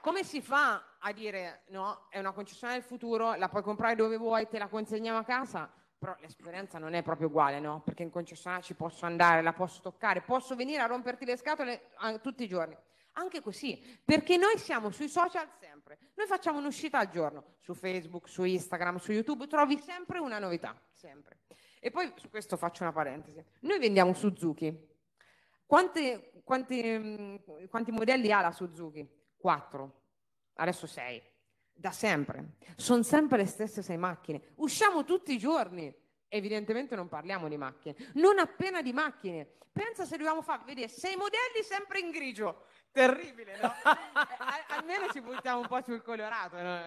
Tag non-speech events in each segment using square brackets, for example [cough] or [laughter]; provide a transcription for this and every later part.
come si fa a dire no, è una concessione del futuro, la puoi comprare dove vuoi, te la consegniamo a casa? Però l'esperienza non è proprio uguale, no? Perché in concessionaria ci posso andare, la posso toccare, posso venire a romperti le scatole tutti i giorni. Anche così, perché noi siamo sui social sempre, noi facciamo un'uscita al giorno, su Facebook, su Instagram, su YouTube, trovi sempre una novità, sempre. E poi su questo faccio una parentesi. Noi vendiamo Suzuki. Quante, quanti, mm, quanti modelli ha la Suzuki? quattro, adesso sei, da sempre. Sono sempre le stesse sei macchine. Usciamo tutti i giorni. Evidentemente non parliamo di macchine, non appena di macchine. Pensa se dobbiamo fare, vedere sei modelli sempre in grigio. Terribile, no? [laughs] almeno ci buttiamo un po' sul colorato. No?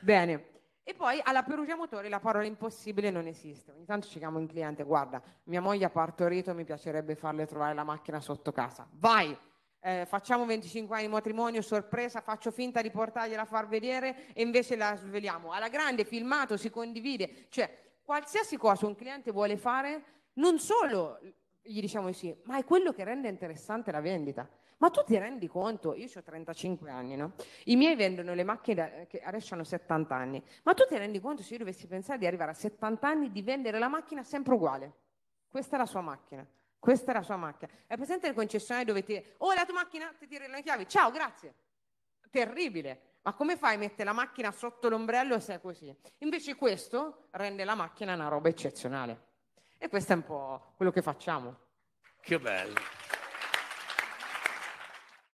Bene. E poi alla Perugia Motori la parola impossibile non esiste. Ogni tanto ci chiamo un cliente, guarda, mia moglie ha partorito, mi piacerebbe farle trovare la macchina sotto casa. Vai! eh, facciamo 25 anni di matrimonio, sorpresa, faccio finta di portargliela a far vedere e invece la sveliamo. Alla grande, filmato, si condivide. Cioè, qualsiasi cosa un cliente vuole fare, non solo gli diciamo di sì, ma è quello che rende interessante la vendita. Ma tu ti rendi conto, io ho 35 anni, no? I miei vendono le macchine che adesso hanno 70 anni, ma tu ti rendi conto se io dovessi pensare di arrivare a 70 anni di vendere la macchina sempre uguale? Questa è la sua macchina. Questa è la sua macchina. È presente il concessionario dove ti... Oh, la tua macchina, ti tira le chiavi. Ciao, grazie. Terribile. Ma come fai a mettere la macchina sotto l'ombrello se è così? Invece questo rende la macchina una roba eccezionale. E questo è un po' quello che facciamo. Che bello.